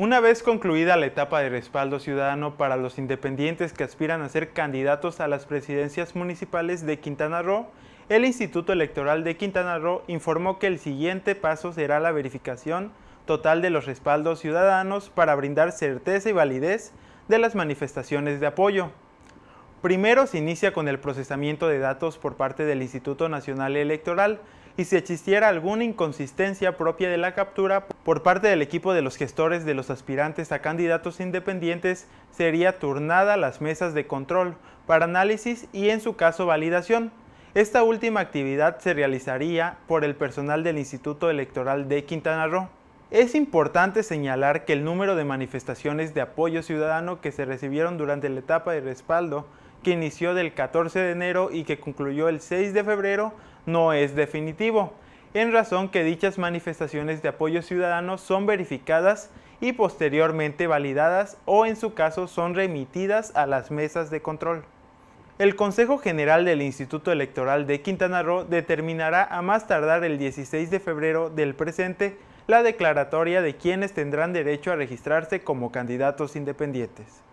Una vez concluida la etapa de respaldo ciudadano para los independientes que aspiran a ser candidatos a las presidencias municipales de Quintana Roo, el Instituto Electoral de Quintana Roo informó que el siguiente paso será la verificación total de los respaldos ciudadanos para brindar certeza y validez de las manifestaciones de apoyo. Primero se inicia con el procesamiento de datos por parte del Instituto Nacional Electoral y si existiera alguna inconsistencia propia de la captura, por parte del equipo de los gestores de los aspirantes a candidatos independientes, sería turnada a las mesas de control para análisis y en su caso validación. Esta última actividad se realizaría por el personal del Instituto Electoral de Quintana Roo. Es importante señalar que el número de manifestaciones de apoyo ciudadano que se recibieron durante la etapa de respaldo, que inició del 14 de enero y que concluyó el 6 de febrero, no es definitivo en razón que dichas manifestaciones de apoyo ciudadano son verificadas y posteriormente validadas o en su caso son remitidas a las mesas de control. El Consejo General del Instituto Electoral de Quintana Roo determinará a más tardar el 16 de febrero del presente la declaratoria de quienes tendrán derecho a registrarse como candidatos independientes.